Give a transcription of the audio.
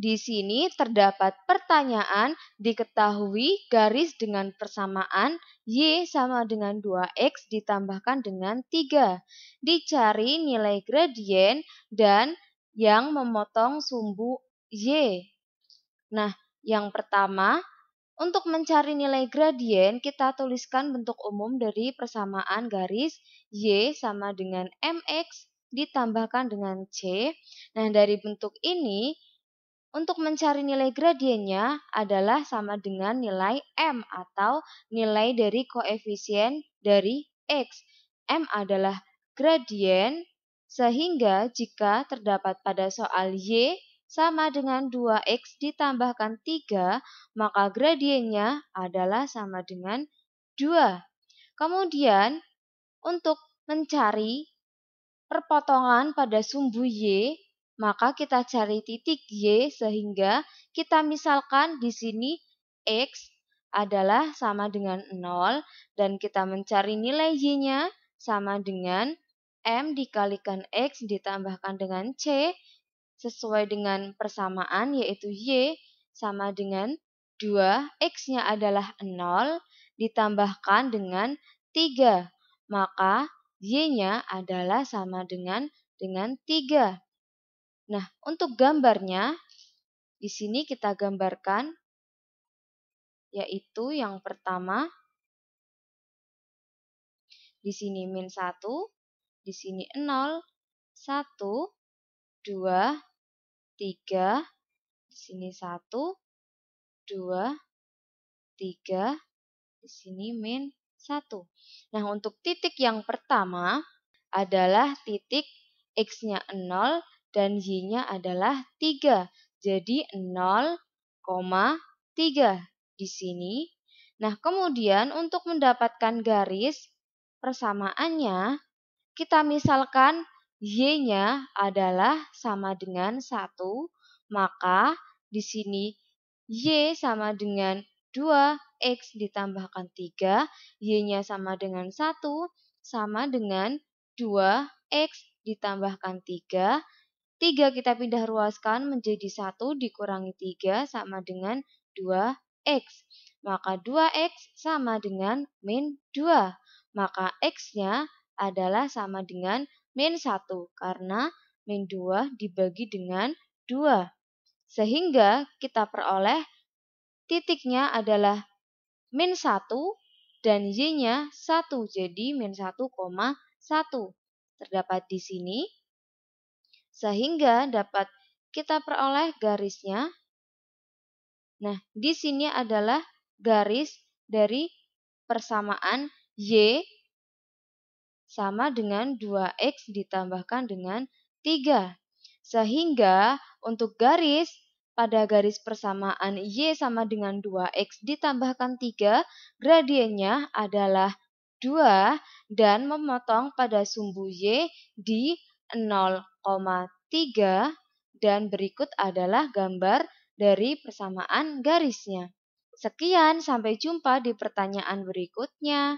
Di sini terdapat pertanyaan diketahui garis dengan persamaan Y sama dengan 2X ditambahkan dengan 3. Dicari nilai gradien dan yang memotong sumbu Y. Nah, yang pertama, untuk mencari nilai gradien, kita tuliskan bentuk umum dari persamaan garis Y sama dengan MX ditambahkan dengan C. Nah, dari bentuk ini, untuk mencari nilai gradiennya adalah sama dengan nilai M atau nilai dari koefisien dari X. M adalah gradien sehingga jika terdapat pada soal Y sama dengan 2X ditambahkan 3, maka gradiennya adalah sama dengan 2. Kemudian, untuk mencari perpotongan pada sumbu Y, maka kita cari titik Y sehingga kita misalkan di sini X adalah sama dengan 0 dan kita mencari nilai Y-nya sama dengan M dikalikan X ditambahkan dengan C sesuai dengan persamaan yaitu Y sama dengan 2, X-nya adalah 0 ditambahkan dengan 3. Maka Y-nya adalah sama dengan dengan 3. Nah, untuk gambarnya, di sini kita gambarkan, yaitu yang pertama, di sini min 1, di sini nol satu dua tiga di sini satu dua tiga di sini min satu. Nah, untuk titik yang pertama adalah titik x-nya nol dan Y-nya adalah 3. Jadi 0,3 di sini. Nah, kemudian untuk mendapatkan garis persamaannya, kita misalkan Y-nya adalah sama dengan 1, maka di sini Y sama dengan 2X ditambahkan 3, Y-nya sama dengan 1, sama dengan 2X ditambahkan 3, 3 kita pindah ruaskan menjadi 1 dikurangi 3 sama dengan 2x. Maka 2x sama dengan min 2. Maka x-nya adalah sama dengan min 1 karena min 2 dibagi dengan 2. Sehingga kita peroleh titiknya adalah min 1 dan y-nya 1, jadi min 1,1. Terdapat di sini sehingga dapat kita peroleh garisnya. Nah, di sini adalah garis dari persamaan Y sama dengan 2X ditambahkan dengan 3. Sehingga untuk garis pada garis persamaan Y sama dengan 2X ditambahkan 3, gradiennya adalah 2 dan memotong pada sumbu Y di 0,3 dan berikut adalah gambar dari persamaan garisnya. Sekian, sampai jumpa di pertanyaan berikutnya.